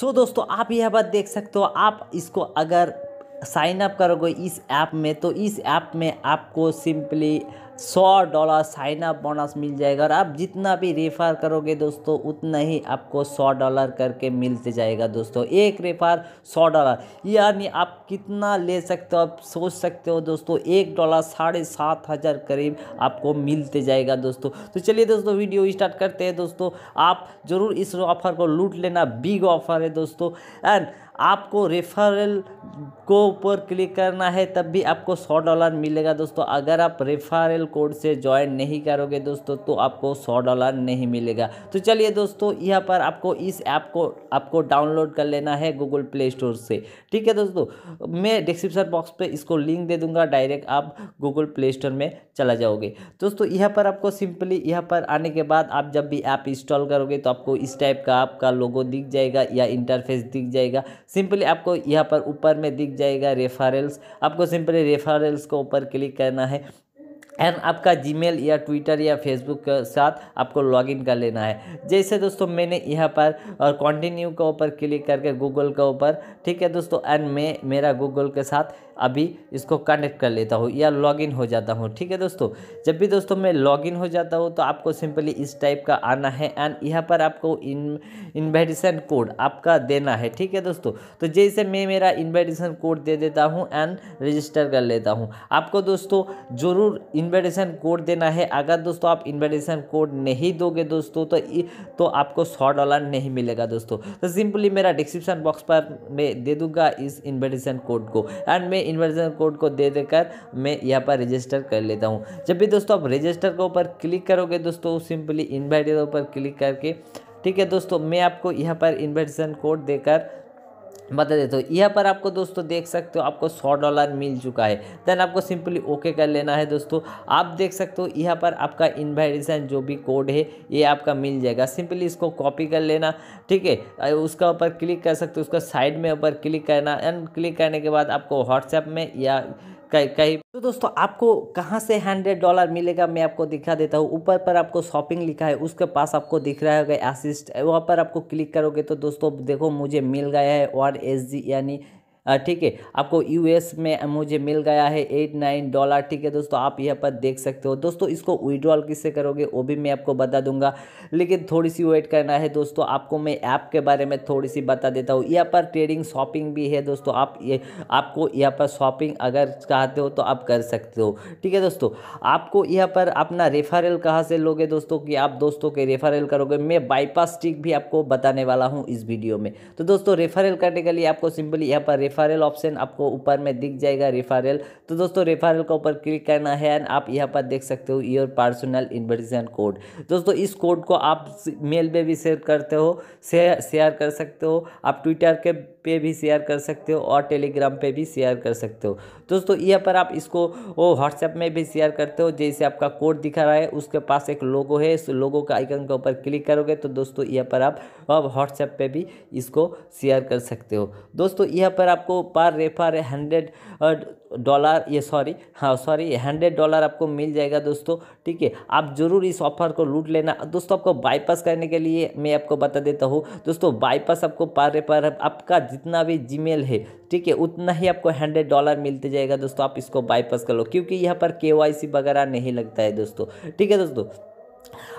सो so, दोस्तों आप यह बात देख सकते हो आप इसको अगर साइन अप करोगे इस ऐप में तो इस ऐप में आपको सिंपली सौ डॉलर साइन अप बोनस मिल जाएगा और आप जितना भी रेफ़र करोगे दोस्तों उतना ही आपको सौ डॉलर करके मिलते जाएगा दोस्तों एक रेफ़र सौ डॉलर यानी आप कितना ले सकते हो आप सोच सकते हो दोस्तों एक डॉलर साढ़े सात हज़ार करीब आपको मिलते जाएगा दोस्तों तो चलिए दोस्तों वीडियो स्टार्ट करते हैं दोस्तों आप ज़रूर इस ऑफर को लूट लेना बिग ऑफर है दोस्तों एंड आपको रेफरल को ऊपर क्लिक करना है तब भी आपको सौ डॉलर मिलेगा दोस्तों अगर आप रेफरल कोड से ज्वाइन नहीं करोगे दोस्तों तो आपको सौ डॉलर नहीं मिलेगा तो चलिए दोस्तों यहाँ पर आपको इस ऐप को आपको डाउनलोड कर लेना है गूगल प्ले स्टोर से ठीक है दोस्तों मैं डिस्क्रिप्शन बॉक्स पर इसको लिंक दे दूँगा डायरेक्ट आप गूगल प्ले स्टोर में चला जाओगे दोस्तों यहाँ पर आपको सिंपली यहाँ पर आने के बाद आप जब भी ऐप इंस्टॉल करोगे तो आपको इस टाइप का आपका लोगो दिख जाएगा या इंटरफेस दिख जाएगा सिंपली आपको यहाँ पर ऊपर में दिख जाएगा रेफरल्स आपको सिंपली रेफरल्स को ऊपर क्लिक करना है एंड आपका जीमेल या ट्विटर या फेसबुक के साथ आपको लॉगिन कर लेना है जैसे दोस्तों मैंने यहाँ पर और कंटिन्यू के ऊपर क्लिक करके गूगल के ऊपर ठीक है दोस्तों एंड मैं मेरा गूगल के साथ अभी इसको कनेक्ट कर लेता हूँ या लॉगिन हो जाता हूँ ठीक है दोस्तों जब भी दोस्तों मैं लॉगिन हो जाता हूँ तो आपको सिंपली इस टाइप का आना है एंड यहाँ पर आपको इन इन्विटेशन कोड आपका देना है ठीक है दोस्तों तो जैसे मैं मेरा इन्विटेशन कोड दे देता हूँ एंड रजिस्टर कर लेता हूँ आपको दोस्तों ज़रूर इन्विटेशन कोड देना है अगर दोस्तों आप इन्विटेशन कोड नहीं दोगे दोस्तों तो तो आपको सौ डॉलर नहीं मिलेगा दोस्तों तो सिंपली मेरा डिस्क्रिप्शन बॉक्स पर मैं दे दूंगा इस इन्विटेशन कोड को एंड मैं इन्वर्जन कोड को दे देकर मैं यहाँ पर रजिस्टर कर लेता हूँ जब भी दोस्तों आप रजिस्टर के ऊपर क्लिक करोगे दोस्तों सिंपली इन्वाइट ऊपर क्लिक करके ठीक है दोस्तों मैं आपको यहाँ पर इन्वर्जन कोड देकर बता देते हो यहाँ पर आपको दोस्तों देख सकते हो आपको सौ डॉलर मिल चुका है देन आपको सिंपली ओके कर लेना है दोस्तों आप देख सकते हो यहाँ पर आपका इन्वाइटेशन जो भी कोड है ये आपका मिल जाएगा सिंपली इसको कॉपी कर लेना ठीक है उसका ऊपर क्लिक कर सकते हो उसका साइड में ऊपर क्लिक करना एंड क्लिक करने के बाद आपको व्हाट्सएप में या कहीं कहीं तो दोस्तों आपको कहाँ से हंड्रेड डॉलर मिलेगा मैं आपको दिखा देता हूँ ऊपर पर आपको शॉपिंग लिखा है उसके पास आपको दिख रहा होगा असिस्ट वहाँ पर आपको क्लिक करोगे तो दोस्तों देखो मुझे मिल गया है और एस जी यानी ठीक है आपको यूएस में मुझे मिल गया है एट नाइन डॉलर ठीक है दोस्तों आप यहाँ पर देख सकते हो दोस्तों इसको विड्रॉल किससे करोगे वो भी मैं आपको बता दूंगा लेकिन थोड़ी सी वेट करना है दोस्तों आपको मैं ऐप के बारे में थोड़ी सी बता देता हूँ यहाँ पर ट्रेडिंग शॉपिंग भी है दोस्तों आप ये आपको यहाँ पर शॉपिंग अगर चाहते हो तो आप कर सकते हो ठीक है दोस्तों आपको यहाँ पर अपना रेफरल कहाँ से लोगे दोस्तों कि आप दोस्तों के रेफरल करोगे मैं बाईपास ट्रिक भी आपको बताने वाला हूँ इस वीडियो में तो दोस्तों रेफरल करने के लिए आपको सिंपली यहाँ पर रेफर रेफरल ऑप्शन आपको ऊपर में दिख जाएगा रेफरल तो दोस्तों रेफरल का ऊपर क्लिक करना है एंड आप यहाँ पर देख सकते हो योर पर्सनल इन्विटेशन कोड दोस्तों इस कोड को आप मेल में भी शेयर करते हो शेयर कर सकते हो आप ट्विटर के पे भी शेयर कर सकते हो और टेलीग्राम पे भी शेयर कर सकते हो दोस्तों यहाँ पर आप इसको वो व्हाट्सएप में भी शेयर करते हो जैसे आपका कोड दिखा रहा है उसके पास एक लोगो है इस लोगो का आइकन के ऊपर क्लिक करोगे तो दोस्तों यहाँ पर आप व्हाट्सएप पर भी इसको शेयर कर सकते हो दोस्तों यहाँ पर आपको पर रेफर हंड्रेड डॉलर ये सॉरी हाँ सॉरी हंड्रेड डॉलर आपको मिल जाएगा दोस्तों ठीक है आप ज़रूर इस ऑफर को लूट लेना दोस्तों आपको बाईपास करने के लिए मैं आपको बता देता हूँ दोस्तों बाईपास आपको पर रेफर आपका जितना भी जीमेल है ठीक है उतना ही आपको हंड्रेड डॉलर मिलते जाएगा दोस्तों आप इसको बाईपास कर लो क्योंकि यहाँ पर के वगैरह नहीं लगता है दोस्तों ठीक है दोस्तों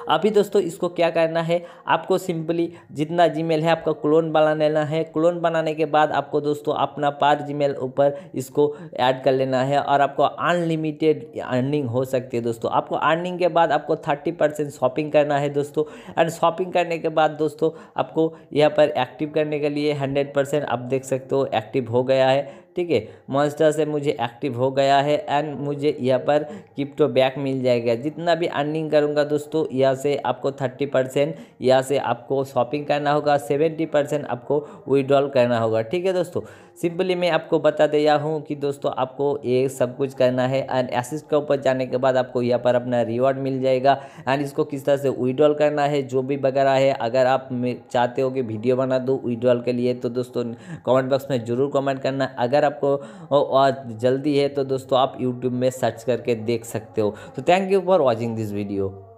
अभी दोस्तों इसको क्या करना है आपको सिंपली जितना जीमेल है आपका क्लोन बना लेना है क्लोन बनाने के बाद आपको दोस्तों अपना पार जीमेल ऊपर इसको ऐड कर लेना है और आपको अनलिमिटेड अर्निंग हो सकती है दोस्तों आपको अर्निंग के बाद आपको थर्टी परसेंट शॉपिंग करना है दोस्तों एंड शॉपिंग करने के बाद दोस्तों आपको यहाँ पर एक्टिव करने के लिए हंड्रेड परसेंट आप देख सकते हो एक्टिव हो गया है ठीक है मॉन्स्टर से मुझे एक्टिव हो गया है एंड मुझे यहाँ पर किप्टो बैक मिल जाएगा जितना भी अर्निंग करूँगा दोस्तों यहाँ से आपको थर्टी परसेंट यहाँ से आपको शॉपिंग करना होगा सेवेंटी परसेंट आपको विड्रॉल करना होगा ठीक है दोस्तों सिंपली मैं आपको बता दिया हूँ कि दोस्तों आपको ये सब कुछ करना है एंड एसिस्ट के ऊपर जाने के बाद आपको यहाँ पर अपना रिवॉर्ड मिल जाएगा एंड इसको किस तरह से विड्रॉल करना है जो भी वगैरह है अगर आप चाहते हो कि वीडियो बना दो विड्रॉल के लिए तो दोस्तों कमेंट बॉक्स में ज़रूर कमेंट करना अगर अगर आपको जल्दी है तो दोस्तों आप यूट्यूब में सर्च करके देख सकते हो तो thank you for watching this video